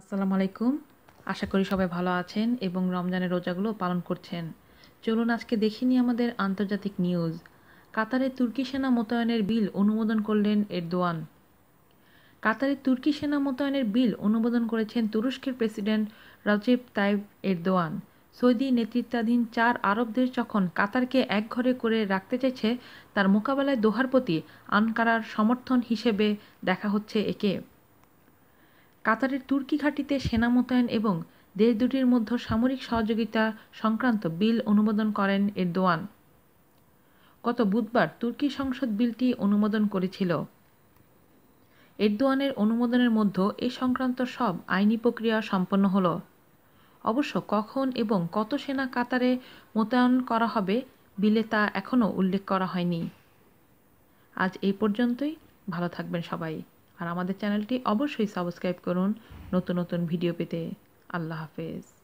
আসসালামু আলাইকুম আশা করি সবাই ভালো আছেন এবং রমজানের রোজাগুলো পালন করছেন চলুন আজকে দেখিনি আমাদের আন্তর্জাতিক নিউজ কাতারে তুর্কি সেনা মোতায়েনের বিল অনুমোদন করলেন এরদোয়ান কাতারে তুর্কি সেনা মোতায়েনের বিল অনুমোদন করেছেন তুরস্কের president Recep Tayyip Erdogan Saudi নেতৃত্বাধীন চার আরব দেশ যখন কাতারকে একঘরে করে রাখতে চাইছে তার মোকাবেলায় দোহার প্রতি আনকারার সমর্থন হিসেবে দেখা হচ্ছে একে কাতারের তুর্কি ঘাঁটিতে সেনা মোতায়েন এবং দেশ দুটির মধ্যে সামরিক সহযোগিতা সংক্রান্ত বিল অনুমোদন করেন এরদোয়ান গত বুধবার তুর্কি সংসদ বিলটি অনুমোদন করেছিল এরদোয়ানের অনুমোদনের মধ্যে এ সংক্রান্ত সব আইনি প্রক্রিয়া সম্পন্ন হল অবশ্য কখন এবং কত সেনা কাতারে মোতায়েন করা হবে বিলে তা এখনও উল্লেখ করা হয়নি আজ এই পর্যন্তই ভালো থাকবেন সবাই আর আমাদের চ্যানেলটি অবশ্যই সাবস্ক্রাইব করুন নতুন নতুন ভিডিও পেতে আল্লাহ হাফেজ